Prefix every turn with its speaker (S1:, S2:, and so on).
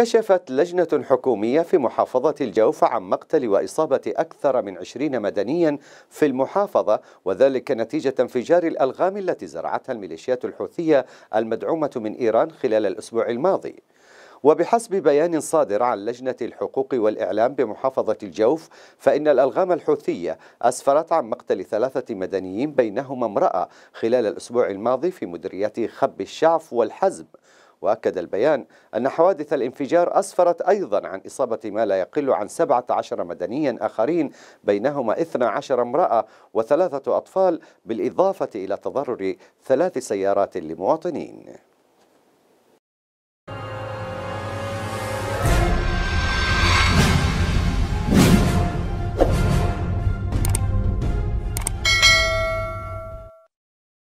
S1: كشفت لجنة حكومية في محافظة الجوف عن مقتل وإصابة أكثر من 20 مدنيا في المحافظة وذلك نتيجة انفجار الألغام التي زرعتها الميليشيات الحوثية المدعومة من إيران خلال الأسبوع الماضي وبحسب بيان صادر عن لجنة الحقوق والإعلام بمحافظة الجوف فإن الألغام الحوثية أسفرت عن مقتل ثلاثة مدنيين بينهم امرأة خلال الأسبوع الماضي في مدريات خب الشعف والحزم وأكد البيان أن حوادث الانفجار أسفرت أيضا عن إصابة ما لا يقل عن 17 مدنيا آخرين بينهما 12 امرأة وثلاثة أطفال بالإضافة إلى تضرر ثلاث سيارات لمواطنين